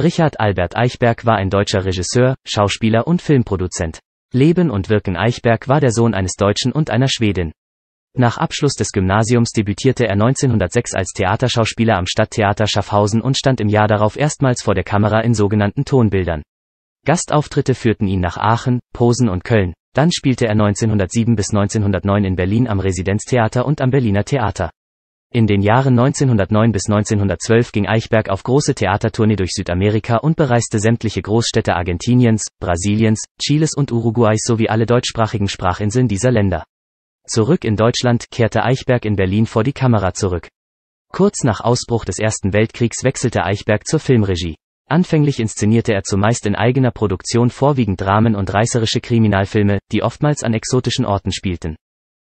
Richard Albert Eichberg war ein deutscher Regisseur, Schauspieler und Filmproduzent. Leben und Wirken Eichberg war der Sohn eines Deutschen und einer Schwedin. Nach Abschluss des Gymnasiums debütierte er 1906 als Theaterschauspieler am Stadttheater Schaffhausen und stand im Jahr darauf erstmals vor der Kamera in sogenannten Tonbildern. Gastauftritte führten ihn nach Aachen, Posen und Köln, dann spielte er 1907 bis 1909 in Berlin am Residenztheater und am Berliner Theater. In den Jahren 1909 bis 1912 ging Eichberg auf große Theatertournee durch Südamerika und bereiste sämtliche Großstädte Argentiniens, Brasiliens, Chiles und Uruguays sowie alle deutschsprachigen Sprachinseln dieser Länder. Zurück in Deutschland kehrte Eichberg in Berlin vor die Kamera zurück. Kurz nach Ausbruch des Ersten Weltkriegs wechselte Eichberg zur Filmregie. Anfänglich inszenierte er zumeist in eigener Produktion vorwiegend Dramen und reißerische Kriminalfilme, die oftmals an exotischen Orten spielten.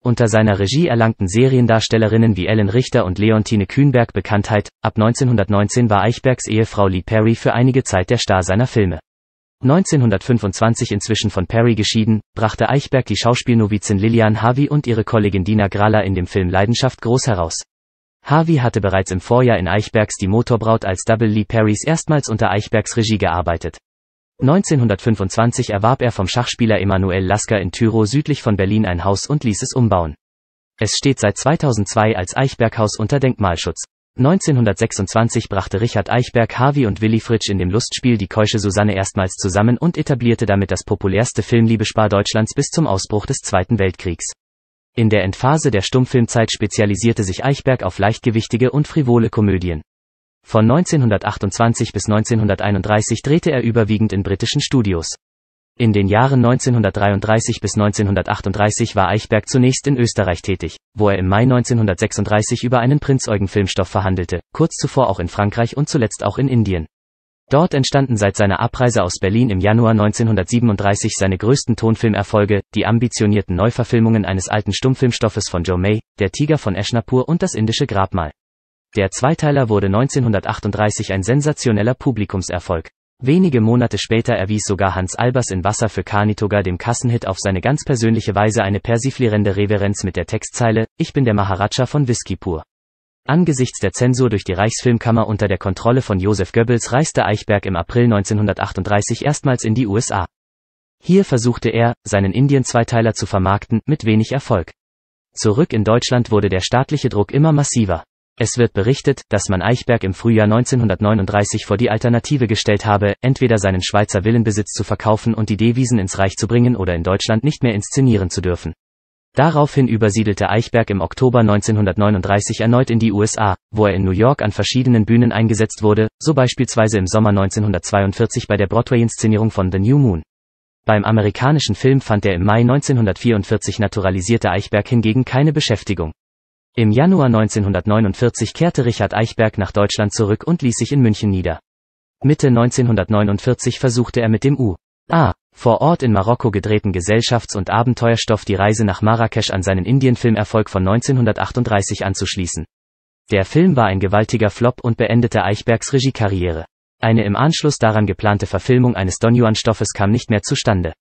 Unter seiner Regie erlangten Seriendarstellerinnen wie Ellen Richter und Leontine Kühnberg Bekanntheit, ab 1919 war Eichbergs Ehefrau Lee Perry für einige Zeit der Star seiner Filme. 1925 inzwischen von Perry geschieden, brachte Eichberg die Schauspielnovizin Lillian Harvey und ihre Kollegin Dina Graller in dem Film Leidenschaft groß heraus. Harvey hatte bereits im Vorjahr in Eichbergs Die Motorbraut als Double Lee Perrys erstmals unter Eichbergs Regie gearbeitet. 1925 erwarb er vom Schachspieler Emanuel Lasker in Tyrow südlich von Berlin ein Haus und ließ es umbauen. Es steht seit 2002 als Eichberghaus unter Denkmalschutz. 1926 brachte Richard Eichberg Harvey und Willy Fritsch in dem Lustspiel Die keusche Susanne erstmals zusammen und etablierte damit das populärste Filmliebespar Deutschlands bis zum Ausbruch des Zweiten Weltkriegs. In der Endphase der Stummfilmzeit spezialisierte sich Eichberg auf leichtgewichtige und frivole Komödien. Von 1928 bis 1931 drehte er überwiegend in britischen Studios. In den Jahren 1933 bis 1938 war Eichberg zunächst in Österreich tätig, wo er im Mai 1936 über einen Prinz-Eugen-Filmstoff verhandelte, kurz zuvor auch in Frankreich und zuletzt auch in Indien. Dort entstanden seit seiner Abreise aus Berlin im Januar 1937 seine größten Tonfilmerfolge, die ambitionierten Neuverfilmungen eines alten Stummfilmstoffes von Joe May, Der Tiger von Eschnapur und Das indische Grabmal. Der Zweiteiler wurde 1938 ein sensationeller Publikumserfolg. Wenige Monate später erwies sogar Hans Albers in Wasser für Karnitoga dem Kassenhit auf seine ganz persönliche Weise eine persiflierende Reverenz mit der Textzeile, Ich bin der Maharaja von Whiskypur. Angesichts der Zensur durch die Reichsfilmkammer unter der Kontrolle von Joseph Goebbels reiste Eichberg im April 1938 erstmals in die USA. Hier versuchte er, seinen Indien-Zweiteiler zu vermarkten, mit wenig Erfolg. Zurück in Deutschland wurde der staatliche Druck immer massiver. Es wird berichtet, dass man Eichberg im Frühjahr 1939 vor die Alternative gestellt habe, entweder seinen Schweizer Villenbesitz zu verkaufen und die Devisen ins Reich zu bringen oder in Deutschland nicht mehr inszenieren zu dürfen. Daraufhin übersiedelte Eichberg im Oktober 1939 erneut in die USA, wo er in New York an verschiedenen Bühnen eingesetzt wurde, so beispielsweise im Sommer 1942 bei der Broadway-Inszenierung von The New Moon. Beim amerikanischen Film fand der im Mai 1944 naturalisierte Eichberg hingegen keine Beschäftigung. Im Januar 1949 kehrte Richard Eichberg nach Deutschland zurück und ließ sich in München nieder. Mitte 1949 versuchte er mit dem U. A. Vor Ort in Marokko gedrehten Gesellschafts- und Abenteuerstoff die Reise nach Marrakesch an seinen Indienfilmerfolg von 1938 anzuschließen. Der Film war ein gewaltiger Flop und beendete Eichbergs Regiekarriere. Eine im Anschluss daran geplante Verfilmung eines Don Juan-Stoffes kam nicht mehr zustande.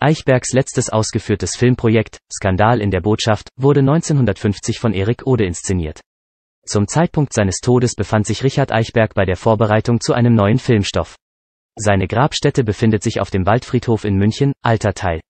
Eichbergs letztes ausgeführtes Filmprojekt, Skandal in der Botschaft, wurde 1950 von Erik Ode inszeniert. Zum Zeitpunkt seines Todes befand sich Richard Eichberg bei der Vorbereitung zu einem neuen Filmstoff. Seine Grabstätte befindet sich auf dem Waldfriedhof in München, Alter Teil.